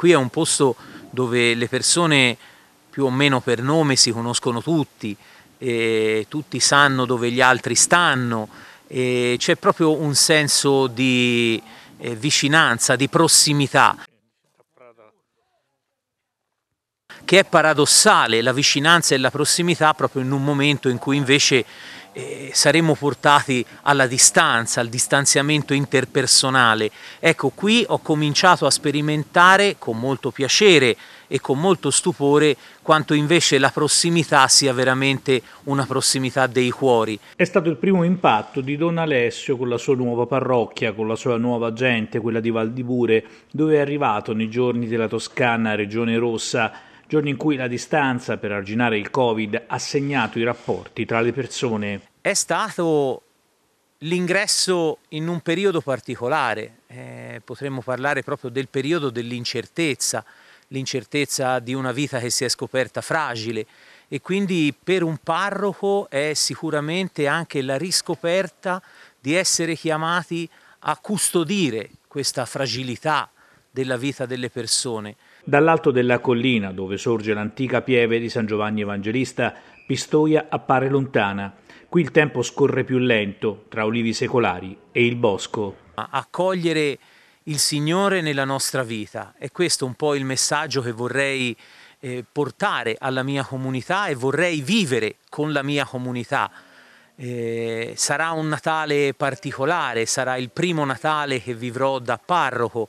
qui è un posto dove le persone più o meno per nome si conoscono tutti, tutti sanno dove gli altri stanno, e c'è proprio un senso di eh, vicinanza, di prossimità. che è paradossale la vicinanza e la prossimità proprio in un momento in cui invece eh, saremmo portati alla distanza, al distanziamento interpersonale. Ecco, qui ho cominciato a sperimentare con molto piacere e con molto stupore quanto invece la prossimità sia veramente una prossimità dei cuori. È stato il primo impatto di Don Alessio con la sua nuova parrocchia, con la sua nuova gente, quella di Valdibure, dove è arrivato nei giorni della Toscana, regione rossa, giorni in cui la distanza per arginare il Covid ha segnato i rapporti tra le persone. È stato l'ingresso in un periodo particolare, eh, potremmo parlare proprio del periodo dell'incertezza, l'incertezza di una vita che si è scoperta fragile e quindi per un parroco è sicuramente anche la riscoperta di essere chiamati a custodire questa fragilità della vita delle persone. Dall'alto della collina, dove sorge l'antica pieve di San Giovanni Evangelista, Pistoia appare lontana. Qui il tempo scorre più lento, tra olivi secolari e il bosco. Accogliere il Signore nella nostra vita, è questo un po' il messaggio che vorrei eh, portare alla mia comunità e vorrei vivere con la mia comunità. Eh, sarà un Natale particolare, sarà il primo Natale che vivrò da parroco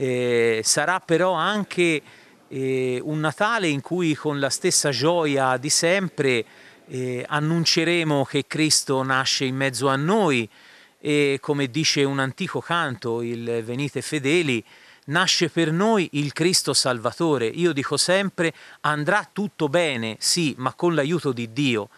eh, sarà però anche eh, un Natale in cui con la stessa gioia di sempre eh, annunceremo che Cristo nasce in mezzo a noi e come dice un antico canto, il Venite fedeli, nasce per noi il Cristo Salvatore. Io dico sempre andrà tutto bene, sì, ma con l'aiuto di Dio.